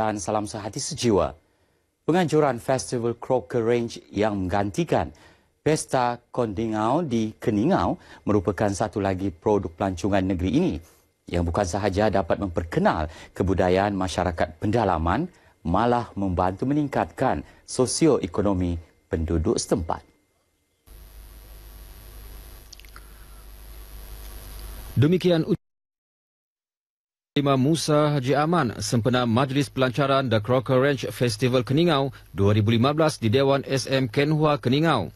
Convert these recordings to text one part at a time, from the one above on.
dan salam sehati sejiwa. Penganjuran Festival Croker Range yang menggantikan Pesta Kondingau di Keningau merupakan satu lagi produk pelancongan negeri ini yang bukan sahaja dapat memperkenal kebudayaan masyarakat pendalaman malah membantu meningkatkan sosioekonomi penduduk setempat. Demikian Imam Musa Haji Aman sempena Majlis Pelancaran The Crocker Ranch Festival Keningau 2015 di Dewan SM Kenhua Keningau.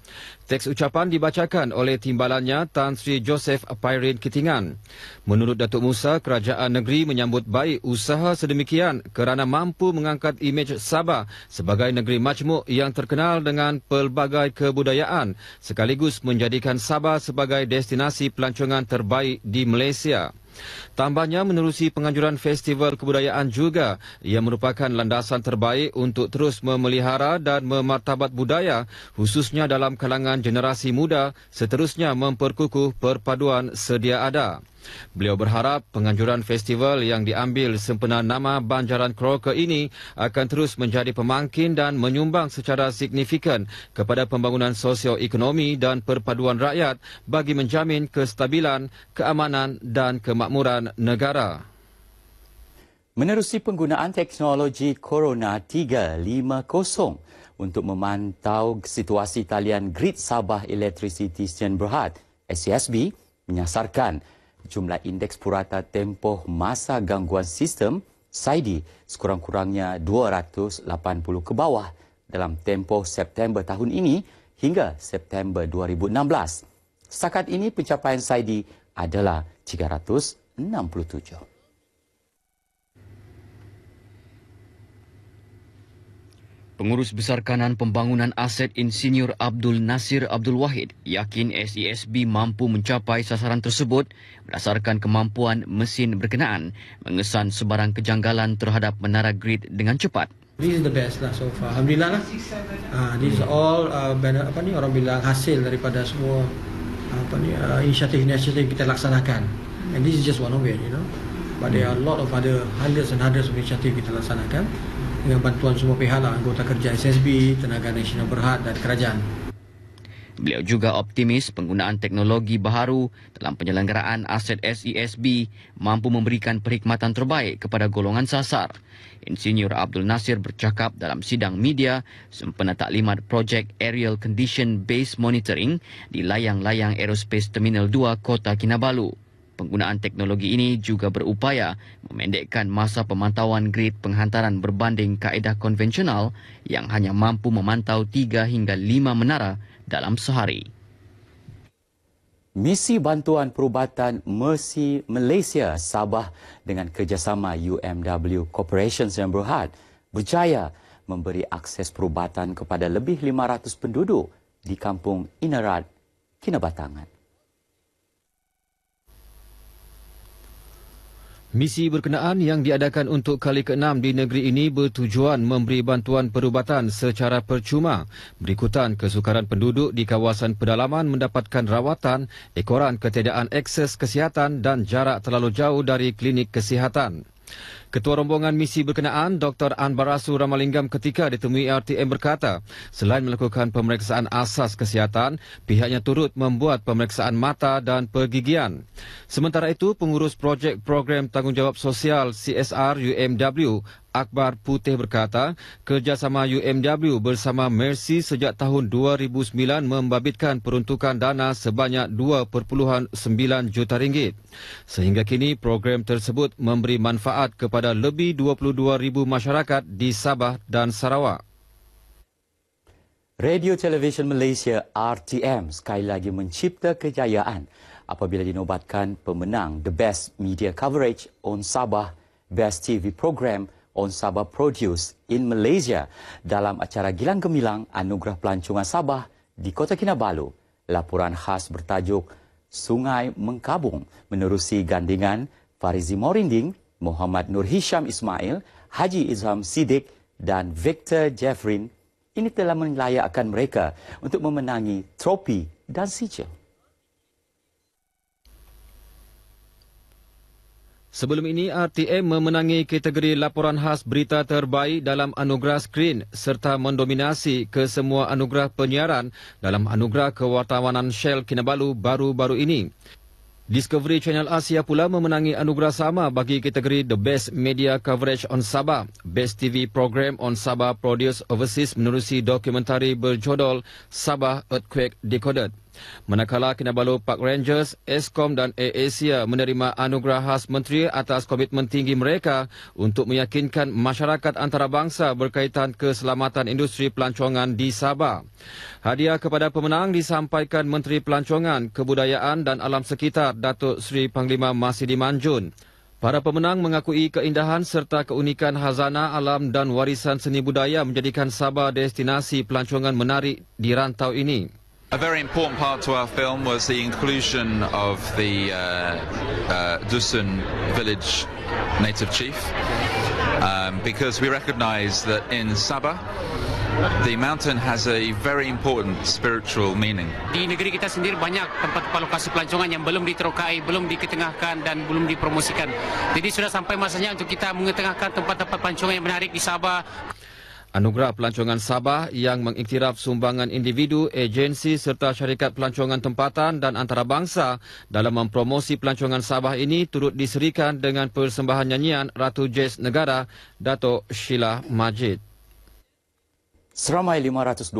Teks ucapan dibacakan oleh timbalannya Tan Sri Joseph Pairin Kitingan. Menurut Datuk Musa, kerajaan negeri menyambut baik usaha sedemikian kerana mampu mengangkat imej Sabah sebagai negeri majmuk yang terkenal dengan pelbagai kebudayaan sekaligus menjadikan Sabah sebagai destinasi pelancongan terbaik di Malaysia. Tambahnya menerusi penganjuran Festival Kebudayaan juga ia merupakan landasan terbaik untuk terus memelihara dan memartabat budaya khususnya dalam kalangan generasi muda seterusnya memperkukuh perpaduan sedia ada. Beliau berharap penganjuran festival yang diambil sempena nama Banjaran Kroker ini akan terus menjadi pemangkin dan menyumbang secara signifikan kepada pembangunan sosioekonomi dan perpaduan rakyat bagi menjamin kestabilan, keamanan dan kemakmuran negara. Menerusi penggunaan teknologi Corona 350 untuk memantau situasi talian grid Sabah Electricity Sdn Berhad SESB menyasarkan jumlah indeks purata tempoh masa gangguan sistem saidi sekurang-kurangnya 280 ke bawah dalam tempoh September tahun ini hingga September 2016. Setakat ini pencapaian saidi adalah 367. Pengurus Besar Kanan Pembangunan Aset Insinyur Abdul Nasir Abdul Wahid yakin SESB mampu mencapai sasaran tersebut berdasarkan kemampuan mesin berkenaan mengesan sebarang kejanggalan terhadap menara grid dengan cepat. This is the best lah so far. Alhamdulillah lah. Uh, this is all uh, ah, banner, apa ni orang bilang hasil daripada semua ah, apa ni uh, inisiatif-inisiatif kita laksanakan. And this is just one of it, you know. But there are a lot of other hundreds and hundreds of inisiatif kita laksanakan dengan bantuan semua pihak lah, anggota kerja SSB, Tenaga Nasional Berhad dan Kerajaan. Beliau juga optimis penggunaan teknologi baharu dalam penyelenggaraan aset SESB mampu memberikan perkhidmatan terbaik kepada golongan sasar. Insinyur Abdul Nasir bercakap dalam sidang media sempena taklimat projek Aerial Condition Based Monitoring di layang-layang Aerospace Terminal 2 Kota Kinabalu. Penggunaan teknologi ini juga berupaya memendekkan masa pemantauan grid penghantaran berbanding kaedah konvensional yang hanya mampu memantau 3 hingga 5 menara dalam sehari. Misi Bantuan Perubatan Mercy Malaysia Sabah dengan kerjasama UMW Corporation Sdn Bhd berjaya memberi akses perubatan kepada lebih 500 penduduk di kampung Inerat, Kinabatangan. Misi berkenaan yang diadakan untuk kali ke-6 di negeri ini bertujuan memberi bantuan perubatan secara percuma. Berikutan kesukaran penduduk di kawasan pedalaman mendapatkan rawatan, ekoran ketidakan akses kesihatan dan jarak terlalu jauh dari klinik kesihatan. Ketua Rombongan Misi Berkenaan Dr. Anbarasu Ramalingam ketika ditemui RTM berkata, selain melakukan pemeriksaan asas kesihatan, pihaknya turut membuat pemeriksaan mata dan pergigian. Sementara itu, pengurus projek program tanggungjawab sosial CSR UMW Akbar Putih berkata, kerjasama UMW bersama Mercy sejak tahun 2009 membabitkan peruntukan dana sebanyak 2.9 juta ringgit. Sehingga kini program tersebut memberi manfaat kepada kepada lebih 22 ribu masyarakat di Sabah dan Sarawak. Radio Television Malaysia RTM sekali lagi mencipta kejayaan apabila dinobatkan pemenang The Best Media Coverage on Sabah Best TV Program on Sabah Produce in Malaysia dalam acara Gilang Gemilang Anugerah Pelancongan Sabah di Kota Kinabalu. Laporan khas bertajuk Sungai Mengkabung menerusi gandingan Farizi Morinding Muhammad Nur Hisham Ismail, Haji Izham Siddiq dan Victor Jeffrin ini telah melayakkan mereka untuk memenangi tropi dan sijil. Sebelum ini, RTM memenangi kategori laporan khas berita terbaik dalam anugerah skrin serta mendominasi ke semua anugerah penyiaran dalam anugerah kewartawanan Shell Kinabalu baru-baru ini. Discovery Channel Asia pula memenangi anugerah sama bagi kategori The Best Media Coverage on Sabah, Best TV Program on Sabah Produced Overseas menerusi dokumentari berjudul Sabah Earthquake Decoded. Manakala Kinabalu Park Rangers, Eskom dan Air Asia menerima anugerah khas menteri atas komitmen tinggi mereka untuk meyakinkan masyarakat antarabangsa berkaitan keselamatan industri pelancongan di Sabah. Hadiah kepada pemenang disampaikan Menteri Pelancongan, Kebudayaan dan Alam Sekitar Datuk Sri Panglima Masidi Manjun. Para pemenang mengakui keindahan serta keunikan hazana alam dan warisan seni budaya menjadikan Sabah destinasi pelancongan menarik di rantau ini. A very important part to our film was the inclusion of the uh, uh Dusun village native chief um, because we recognize that in Sabah, the mountain has a very important spiritual meaning. Di negeri kita sendiri banyak tempat-tempat lokasi pelancongan yang belum diterokai, belum diketengahkan dan belum dipromosikan. Jadi sudah sampai masanya untuk kita mengetengahkan tempat-tempat pelancongan yang menarik di Sabah. Anugerah Pelancongan Sabah yang mengiktiraf sumbangan individu, agensi serta syarikat pelancongan tempatan dan antarabangsa dalam mempromosi pelancongan Sabah ini turut diserikan dengan persembahan nyanyian Ratu Jazz Negara, Dato' Sheila Majid. Seramai 525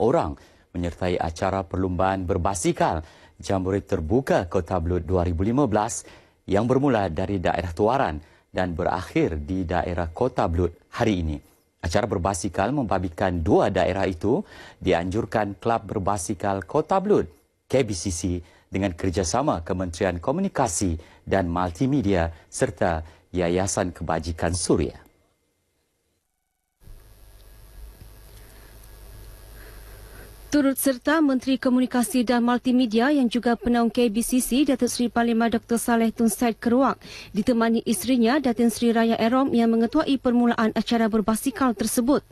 orang menyertai acara perlumbaan berbasikal Jamboree Terbuka Kota Blut 2015 yang bermula dari daerah Tuaran dan berakhir di daerah Kota Blut hari ini. Acara berbasikal membabitkan dua daerah itu dianjurkan Klub Berbasikal Kota Blut, KBCC dengan kerjasama Kementerian Komunikasi dan Multimedia serta Yayasan Kebajikan Suria. Turut serta Menteri Komunikasi dan Multimedia yang juga penaung KBCC Datuk Seri Panglima Dr. Saleh Tun Said Keruak ditemani isterinya Datin Seri Raya Erom yang mengetuai permulaan acara berbasikal tersebut.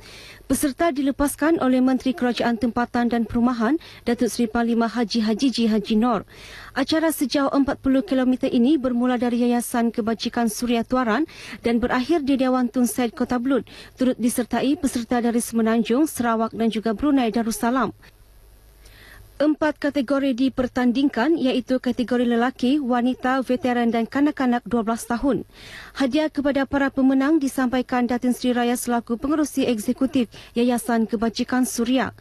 Peserta dilepaskan oleh Menteri Kerajaan Tempatan dan Perumahan Datuk Seri Panglima Haji Haji Hajiji Haji Nor. Acara sejauh 40 km ini bermula dari Yayasan Kebajikan Suria Tuaran dan berakhir di Dewan Tun Said Kota Blut turut disertai peserta dari Semenanjung, Sarawak dan juga Brunei Darussalam. Empat kategori dipertandingkan iaitu kategori lelaki, wanita, veteran dan kanak-kanak 12 tahun. Hadiah kepada para pemenang disampaikan Datin Sri Raya selaku pengerusi eksekutif Yayasan Kebajikan Suria.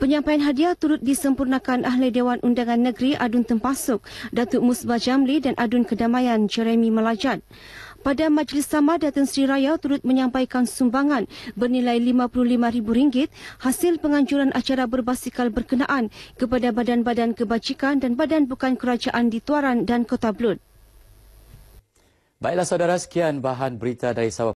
Penyampaian hadiah turut disempurnakan Ahli Dewan Undangan Negeri Adun Tempasuk, Datuk Musbah Jamli dan Adun Kedamaian Jeremy Melajat pada Majlis Sama Datin Sri Raya turut menyampaikan sumbangan bernilai RM55,000 hasil penganjuran acara berbasikal berkenaan kepada badan-badan kebajikan dan badan bukan kerajaan di Tuaran dan Kota Blut. Baiklah saudara, sekian bahan berita dari Sabah.